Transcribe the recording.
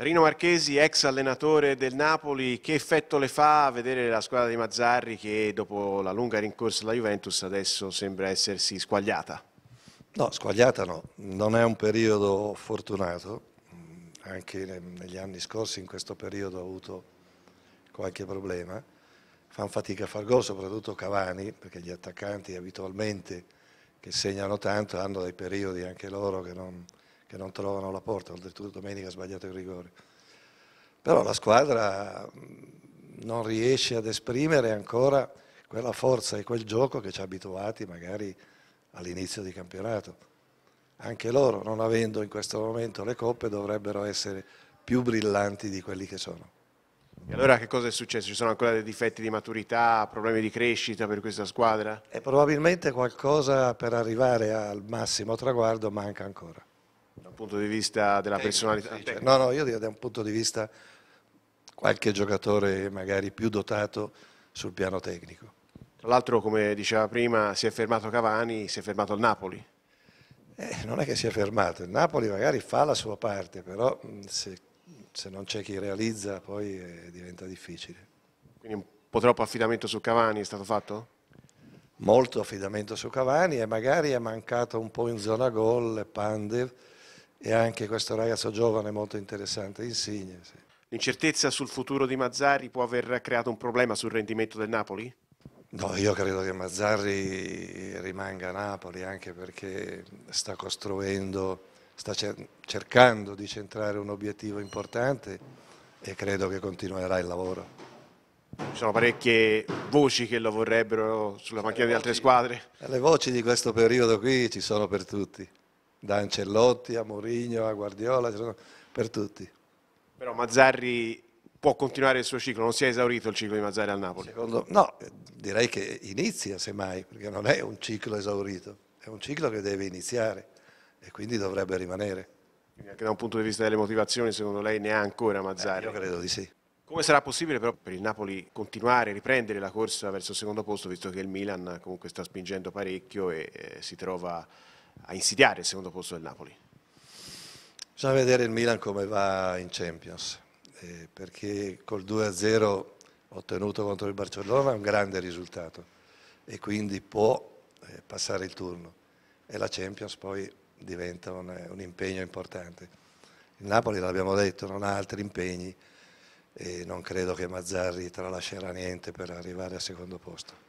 Rino Marchesi, ex allenatore del Napoli, che effetto le fa a vedere la squadra di Mazzarri che dopo la lunga rincorsa alla Juventus adesso sembra essersi squagliata? No, squagliata no, non è un periodo fortunato, anche negli anni scorsi in questo periodo ha avuto qualche problema, fanno fatica a far gol, soprattutto Cavani, perché gli attaccanti abitualmente che segnano tanto hanno dei periodi anche loro che non che non trovano la porta, oltretutto domenica ha sbagliato il rigore. Però la squadra mm, non riesce ad esprimere ancora quella forza e quel gioco che ci ha abituati magari all'inizio di campionato. Anche loro, non avendo in questo momento le coppe, dovrebbero essere più brillanti di quelli che sono. E allora che cosa è successo? Ci sono ancora dei difetti di maturità, problemi di crescita per questa squadra? E probabilmente qualcosa per arrivare al massimo traguardo manca ancora punto di vista della personalità? Tecnico. Certo. No, no, io direi da un punto di vista qualche giocatore magari più dotato sul piano tecnico. Tra l'altro, come diceva prima, si è fermato Cavani, si è fermato il Napoli. Eh, non è che si è fermato, il Napoli magari fa la sua parte, però mm, se, se non c'è chi realizza poi eh, diventa difficile. Quindi un po' troppo affidamento su Cavani è stato fatto? molto affidamento su Cavani e magari è mancato un po' in zona gol Pandev e anche questo ragazzo giovane molto interessante, Insigne. Sì. L'incertezza sul futuro di Mazzarri può aver creato un problema sul rendimento del Napoli? No, io credo che Mazzarri rimanga a Napoli anche perché sta costruendo, sta cercando di centrare un obiettivo importante e credo che continuerà il lavoro. Ci sono parecchie voci che lo vorrebbero sulla macchina di altre eh, squadre. Eh, le voci di questo periodo qui ci sono per tutti da Ancellotti a Mourinho a Guardiola, per tutti. Però Mazzarri può continuare il suo ciclo, non si è esaurito il ciclo di Mazzarri al Napoli? Secondo, no, direi che inizia semmai, perché non è un ciclo esaurito, è un ciclo che deve iniziare e quindi dovrebbe rimanere. Quindi anche da un punto di vista delle motivazioni, secondo lei ne ha ancora Mazzarri? Eh, io credo di sì. Come sarà possibile però per il Napoli continuare, riprendere la corsa verso il secondo posto, visto che il Milan comunque sta spingendo parecchio e eh, si trova a insidiare il secondo posto del Napoli. Bisogna vedere il Milan come va in Champions, eh, perché col 2-0 ottenuto contro il Barcellona è un grande risultato e quindi può eh, passare il turno e la Champions poi diventa un, eh, un impegno importante. Il Napoli, l'abbiamo detto, non ha altri impegni e non credo che Mazzarri tralascerà niente per arrivare al secondo posto.